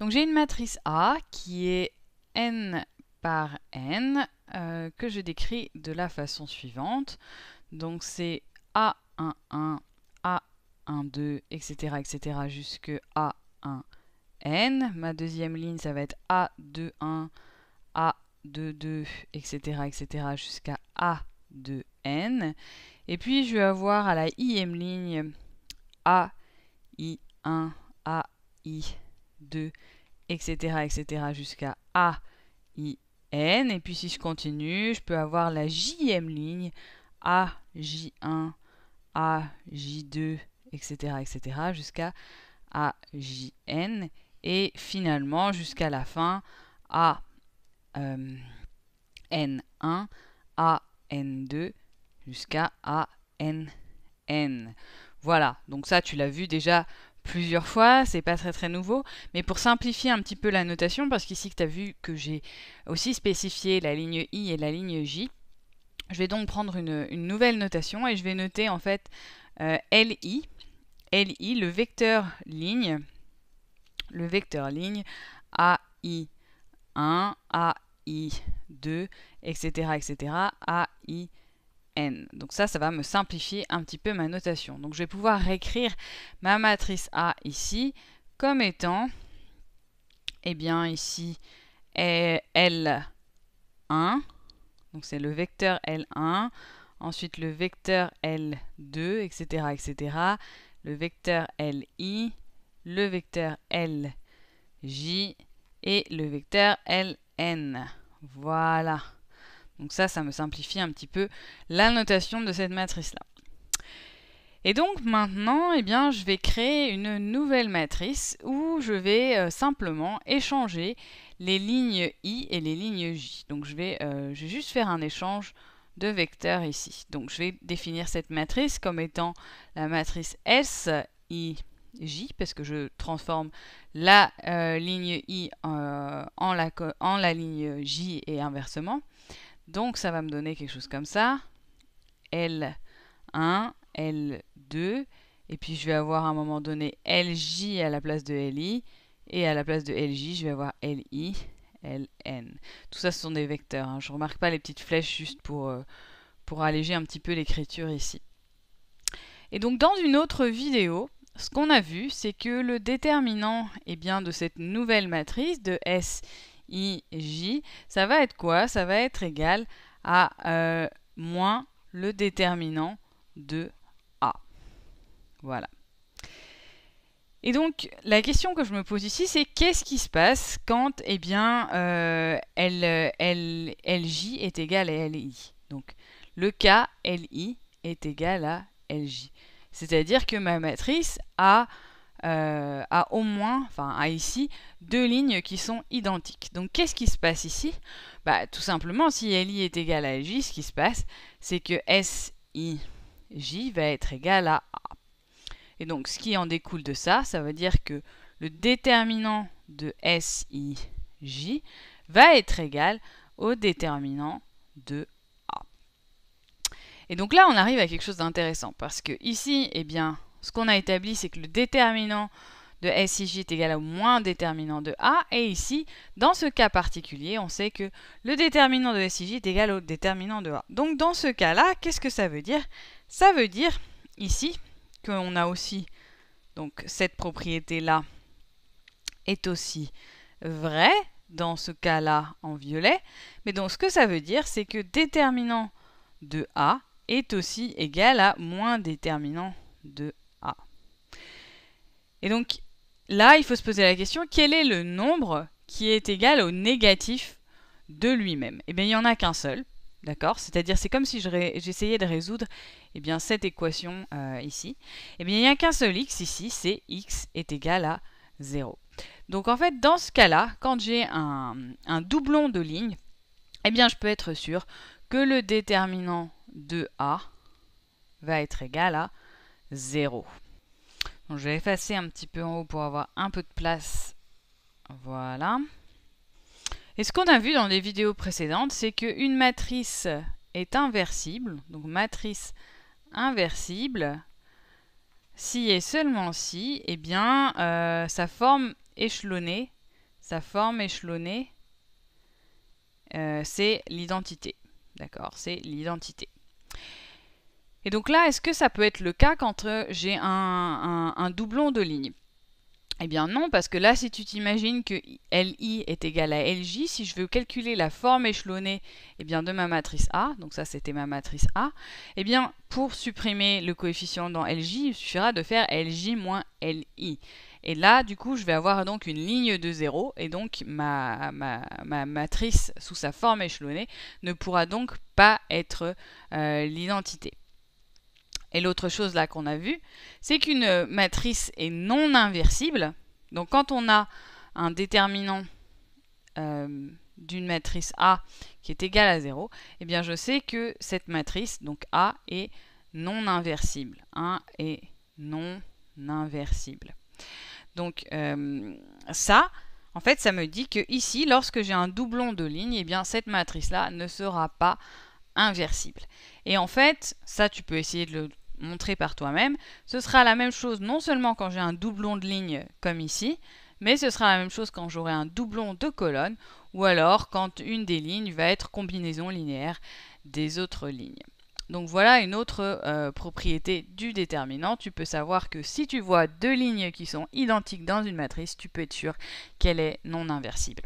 Donc j'ai une matrice A qui est n par n euh, que je décris de la façon suivante. Donc c'est A11, A12, etc. etc. jusque A1n. Ma deuxième ligne, ça va être A21, A22, etc. etc. jusqu'à A2n. Et puis je vais avoir à la Ième ligne AI1, AI 2, etc., etc., jusqu'à A, I, N. Et puis si je continue, je peux avoir la JM ligne, A, J1, A, J2, etc., etc., jusqu'à A, J, N. Et finalement, jusqu'à la fin, A, euh, N1, A, N2, jusqu'à A, N, N. Voilà, donc ça tu l'as vu déjà plusieurs fois, c'est pas très très nouveau, mais pour simplifier un petit peu la notation, parce qu'ici que tu as vu que j'ai aussi spécifié la ligne I et la ligne J, je vais donc prendre une, nouvelle notation et je vais noter en fait euh, LI, LI, le vecteur ligne, le vecteur ligne AI1, AI2, etc., etc., AI donc ça, ça va me simplifier un petit peu ma notation. Donc je vais pouvoir réécrire ma matrice A ici comme étant, eh bien ici, L1, donc c'est le vecteur L1, ensuite le vecteur L2, etc., etc., le vecteur LI, le vecteur LJ et le vecteur LN. Voilà. Donc ça, ça me simplifie un petit peu la notation de cette matrice-là. Et donc maintenant, eh bien, je vais créer une nouvelle matrice où je vais euh, simplement échanger les lignes i et les lignes j. Donc euh, je vais, juste faire un échange de vecteurs ici. Donc je vais définir cette matrice comme étant la matrice S, I, J, parce que je transforme la euh, ligne I en, la, ligne J et inversement. Donc ça va me donner quelque chose comme ça. L1, L2, et puis je vais avoir à un moment donné LJ à la place de LI, et à la place de LJ, je vais avoir LI, LN. Tout ça, ce sont des vecteurs. Hein. Je ne remarque pas les petites flèches juste pour, euh, pour alléger un petit peu l'écriture ici. Et donc dans une autre vidéo, ce qu'on a vu, c'est que le déterminant eh bien, de cette nouvelle matrice de S, j, ça va être quoi Ça va être égal à euh, moins le déterminant de A. Voilà. Et donc la question que je me pose ici, c'est qu'est-ce qui se passe quand eh bien, euh, L, LJ est égal à LI Donc le cas LI est égal à LJ. C'est-à-dire que ma matrice a euh, a au moins, enfin à ici, deux lignes qui sont identiques. Donc qu'est-ce qui se passe ici bah, Tout simplement, si Li est égal à J, ce qui se passe, c'est que Sij va être égal à A. Et donc ce qui en découle de ça, ça veut dire que le déterminant de Sij va être égal au déterminant de A. Et donc là, on arrive à quelque chose d'intéressant parce que ici, eh bien, ce qu'on a établi, c'est que le déterminant de SIJ est égal au moins déterminant de A. Et ici, dans ce cas particulier, on sait que le déterminant de SIJ est égal au déterminant de A. Donc dans ce cas-là, qu'est-ce que ça veut dire Ça veut dire ici qu'on a aussi donc cette propriété-là est aussi vraie dans ce cas-là en violet. Mais donc ce que ça veut dire, c'est que déterminant de A est aussi égal à moins déterminant de A. Et donc là, il faut se poser la question, quel est le nombre qui est égal au négatif de lui-même Eh bien, il n'y en a qu'un seul, d'accord C'est-à-dire, c'est comme si j'essayais de résoudre eh bien, cette équation euh, ici. Eh bien, il n'y a qu'un seul x ici, c'est x est égal à 0. Donc en fait, dans ce cas-là, quand j'ai un, doublon de lignes, eh bien je peux être sûr que le déterminant de A va être égal à 0 je vais effacer un petit peu en haut pour avoir un peu de place. Voilà. Et ce qu'on a vu dans les vidéos précédentes, c'est qu'une matrice est inversible. Donc matrice inversible, si et seulement si, et eh bien, euh, sa forme échelonnée, sa forme échelonnée, euh, c'est l'identité. D'accord C'est l'identité. Et donc là, est-ce que ça peut être le cas quand euh, j'ai un, doublon de ligne eh bien non, parce que là, si tu t'imagines que LI est égal à LJ, si je veux calculer la forme échelonnée eh bien, de ma matrice A, donc ça c'était ma matrice A, eh bien pour supprimer le coefficient dans LJ, il suffira de faire LJ moins LI. Et là, du coup, je vais avoir donc une ligne de 0, et donc ma, matrice sous sa forme échelonnée ne pourra donc pas être euh, l'identité. Et l'autre chose là qu'on a vu, c'est qu'une matrice est non inversible. Donc quand on a un déterminant euh, d'une matrice A qui est égal à 0, eh bien je sais que cette matrice, donc A, est non inversible. 1 est non inversible. Donc euh, ça, en fait, ça me dit que ici, lorsque j'ai un doublon de ligne, eh bien cette matrice-là ne sera pas inversible. Et en fait, ça tu peux essayer de le montré par toi-même. Ce sera la même chose non seulement quand j'ai un doublon de ligne comme ici, mais ce sera la même chose quand j'aurai un doublon de colonne ou alors quand une des lignes va être combinaison linéaire des autres lignes. Donc voilà une autre euh, propriété du déterminant. Tu peux savoir que si tu vois deux lignes qui sont identiques dans une matrice, tu peux être sûr qu'elle est non inversible.